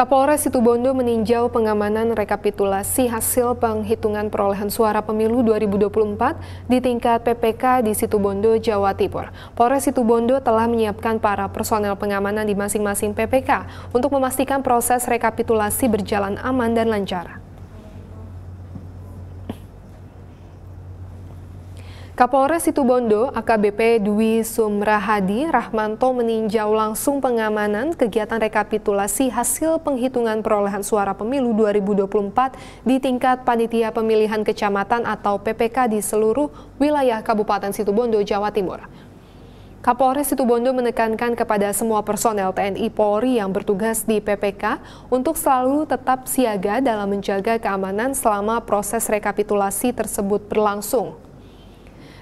Kapolres Situbondo meninjau pengamanan rekapitulasi hasil penghitungan perolehan suara pemilu 2024 di tingkat PPK di Situbondo, Jawa Timur. Polres Situbondo telah menyiapkan para personel pengamanan di masing-masing PPK untuk memastikan proses rekapitulasi berjalan aman dan lancar. Kapolres Situbondo AKBP Dwi Sumrahadi Rahmanto meninjau langsung pengamanan kegiatan rekapitulasi hasil penghitungan perolehan suara pemilu 2024 di tingkat panitia pemilihan kecamatan atau PPK di seluruh wilayah Kabupaten Situbondo, Jawa Timur. Kapolres Situbondo menekankan kepada semua personel TNI Polri yang bertugas di PPK untuk selalu tetap siaga dalam menjaga keamanan selama proses rekapitulasi tersebut berlangsung.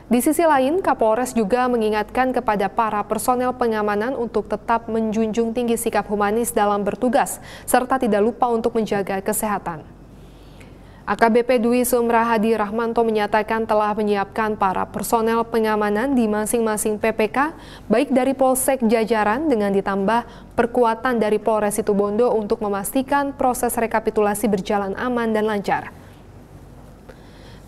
Di sisi lain, Kapolres juga mengingatkan kepada para personel pengamanan untuk tetap menjunjung tinggi sikap humanis dalam bertugas, serta tidak lupa untuk menjaga kesehatan. AKBP Dwi Sumrahadi Rahmanto menyatakan telah menyiapkan para personel pengamanan di masing-masing PPK, baik dari Polsek Jajaran dengan ditambah perkuatan dari Polres Situbondo untuk memastikan proses rekapitulasi berjalan aman dan lancar.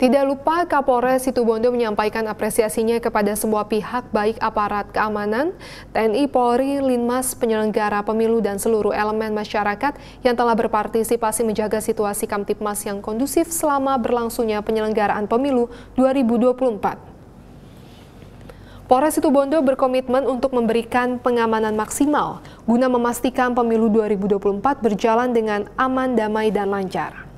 Tidak lupa Kapolres Situbondo menyampaikan apresiasinya kepada semua pihak baik aparat keamanan, TNI, Polri, Linmas, penyelenggara pemilu dan seluruh elemen masyarakat yang telah berpartisipasi menjaga situasi Kamtipmas yang kondusif selama berlangsungnya penyelenggaraan pemilu 2024. Polres Situbondo berkomitmen untuk memberikan pengamanan maksimal guna memastikan pemilu 2024 berjalan dengan aman, damai, dan lancar.